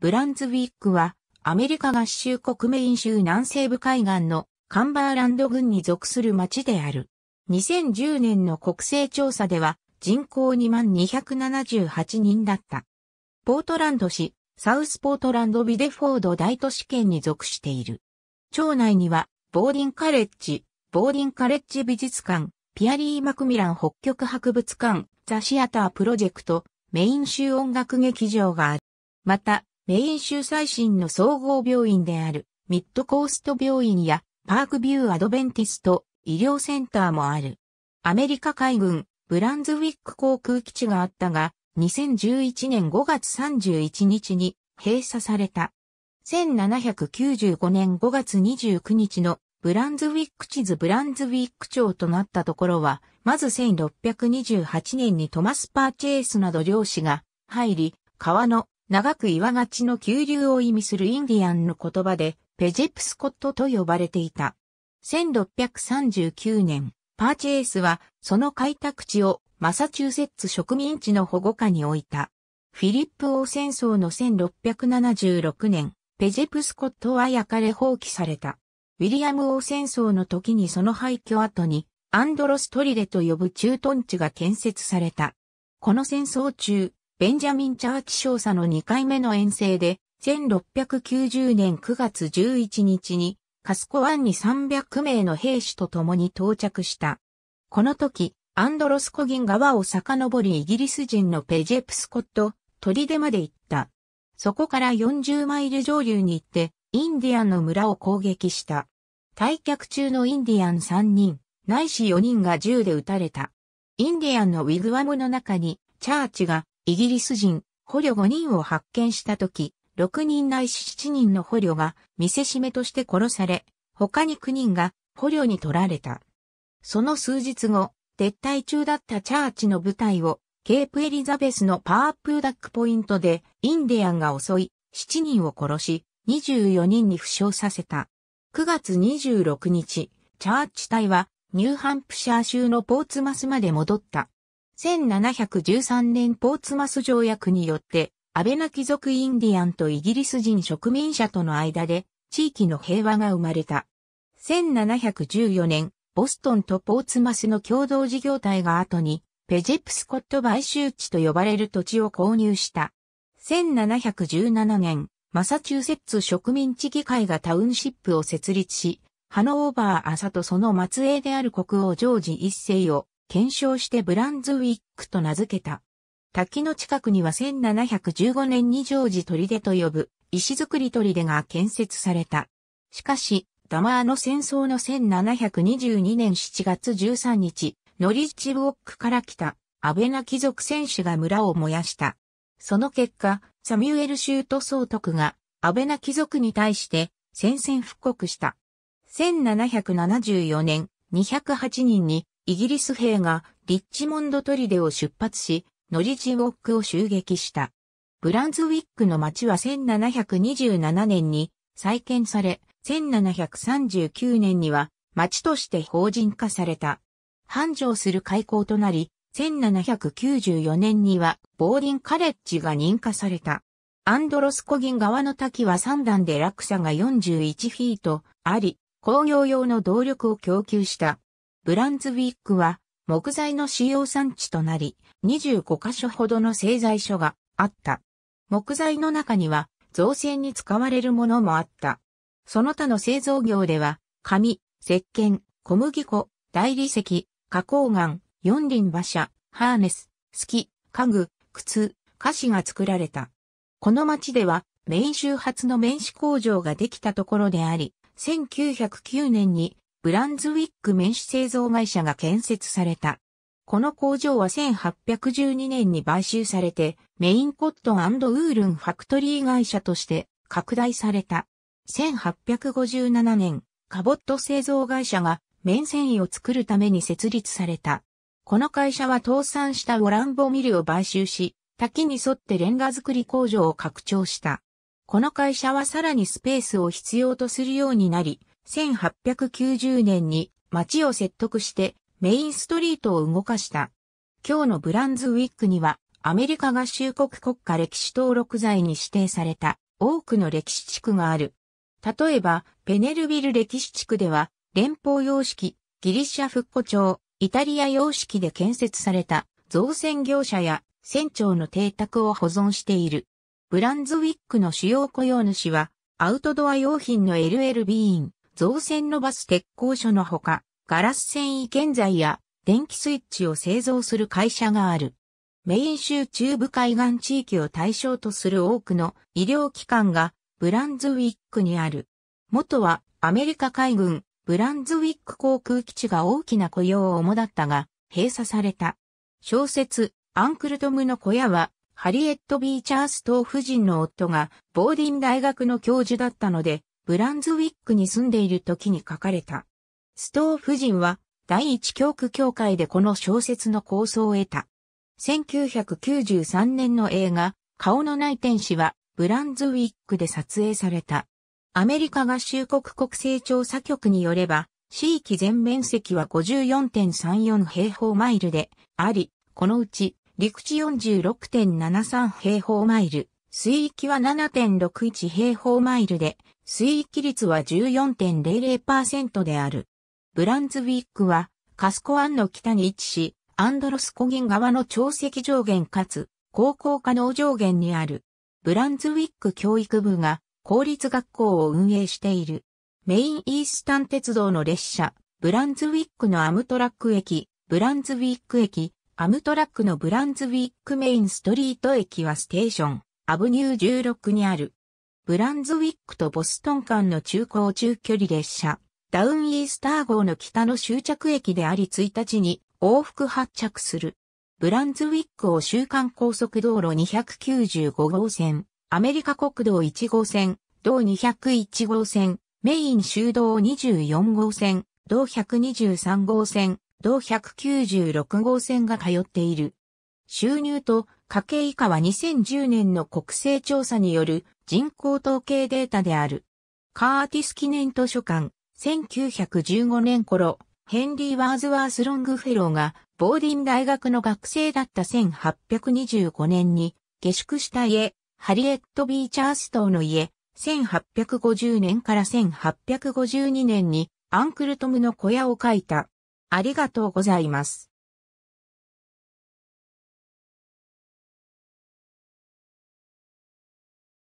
ブランズウィックは、アメリカ合衆国メイン州南西部海岸のカンバーランド郡に属する町である。2010年の国勢調査では、人口2278人だった。ポートランド市、サウスポートランドビデフォード大都市圏に属している。町内には、ボーディンカレッジ、ボーディンカレッジ美術館、ピアリー・マクミラン北極博物館、ザ・シアタープロジェクト、メイン州音楽劇場がある。また、メイン州最新の総合病院であるミッドコースト病院やパークビューアドベンティスト医療センターもある。アメリカ海軍ブランズウィック航空基地があったが2011年5月31日に閉鎖された。1795年5月29日のブランズウィック地図ブランズウィック町となったところは、まず1628年にトマス・パーチェイスなど漁師が入り、川の長く岩がちの急流を意味するインディアンの言葉で、ペジェプスコットと呼ばれていた。1639年、パーチェイスは、その開拓地をマサチューセッツ植民地の保護下に置いた。フィリップ王戦争の1676年、ペジェプスコットは焼かれ放棄された。ウィリアム王戦争の時にその廃墟後に、アンドロストリレと呼ぶ駐屯地が建設された。この戦争中、ベンジャミン・チャーチ少佐の2回目の遠征で、1690年9月11日に、カスコ湾に300名の兵士と共に到着した。この時、アンドロスコギン川を遡りイギリス人のペジェプスコット、トリデまで行った。そこから40マイル上流に行って、インディアンの村を攻撃した。退却中のインディアン3人、ないし4人が銃で撃たれた。インディアンのウィグワムの中に、チャーチがイギリス人、捕虜5人を発見したとき、6人ないし7人の捕虜が見せしめとして殺され、他に9人が捕虜に取られた。その数日後、撤退中だったチャーチの部隊を、ケープエリザベスのパープーダックポイントでインディアンが襲い、7人を殺し、24人に負傷させた。9月26日、チャーチ隊はニューハンプシャー州のポーツマスまで戻った。1713年ポーツマス条約によって、安倍な貴族インディアンとイギリス人植民者との間で、地域の平和が生まれた。1714年、ボストンとポーツマスの共同事業体が後に、ペジェプスコット買収地と呼ばれる土地を購入した。1717年、マサチューセッツ植民地議会がタウンシップを設立し、ハノーバー朝とその末裔である国王ジョージ一世を検証してブランズウィックと名付けた。滝の近くには1715年に常時砦と呼ぶ石造り砦が建設された。しかし、ダマーの戦争の1722年7月13日、ノリッチウォックから来たアベナ貴族戦士が村を燃やした。その結果、サミュエル州都総督がアベナ貴族に対して宣戦線復刻した。1774年、208人にイギリス兵がリッチモンド砦を出発し、ノリジウォックを襲撃した。ブランズウィックの町は1727年に再建され、1739年には町として法人化された。繁盛する開港となり、1794年にはボーディンカレッジが認可された。アンドロスコギン側の滝は3段で落差が41フィートあり、工業用の動力を供給した。ブランズウィックは木材の使用産地となり、25カ所ほどの製材所があった。木材の中には造船に使われるものもあった。その他の製造業では、紙、石鹸、小麦粉、大理石、花崗岩、四輪馬車、ハーネス、スキ、家具、靴、菓子が作られた。この町では、メイン州発の面子工場ができたところであり、1909年にブランズウィック面子製造会社が建設された。この工場は1812年に買収されて、メインコットンウールンファクトリー会社として拡大された。1857年、カボット製造会社が綿繊維を作るために設立された。この会社は倒産したオランボミルを買収し、滝に沿ってレンガ作り工場を拡張した。この会社はさらにスペースを必要とするようになり、1890年に街を説得してメインストリートを動かした。今日のブランズウィックにはアメリカ合衆国国家歴史登録財に指定された多くの歴史地区がある。例えば、ペネルビル歴史地区では連邦様式、ギリシャ復古町、イタリア様式で建設された造船業者や船長の邸宅を保存している。ブランズウィックの主要雇用主はアウトドア用品の LL ビーン、造船のバス鉄工所のほか、ガラス繊維建材や電気スイッチを製造する会社がある。メイン州中部海岸地域を対象とする多くの医療機関がブランズウィックにある。元はアメリカ海軍ブランズウィック航空基地が大きな雇用を主だったが閉鎖された。小説アンクルトムの小屋はハリエット・ビーチャースト夫人の夫がボーディン大学の教授だったのでブランズウィックに住んでいる時に書かれた。ストー夫人は第一教区協会でこの小説の構想を得た。1993年の映画、顔のない天使はブランズウィックで撮影された。アメリカ合衆国国勢調査局によれば、市域全面積は54.34平方マイルであり、このうち陸地46.73平方マイル、水域は7.61平方マイルで水域率は14.00%である。ブランズウィックは、カスコ湾の北に位置し、アンドロスコギン側の潮汐上限かつ、高校可能上限にある。ブランズウィック教育部が、公立学校を運営している。メインイースタン鉄道の列車、ブランズウィックのアムトラック駅、ブランズウィック駅、アムトラックのブランズウィックメインストリート駅はステーション、アブニュー16にある。ブランズウィックとボストン間の中高中距離列車、ダウンイースター号の北の終着駅であり1日に往復発着する。ブランズウィックを週間高速道路295号線、アメリカ国道1号線、道201号線、メイン修道24号線、道123号線、道196号線が通っている。収入と家計以下は2010年の国勢調査による人口統計データである。カーティス記念図書館、1915年頃、ヘンリー・ワーズワース・ロングフェローが、ボーディン大学の学生だった1825年に、下宿した家、ハリエット・ビーチャーストーの家、1850年から1852年に、アンクルトムの小屋を書いた。ありがとうございます。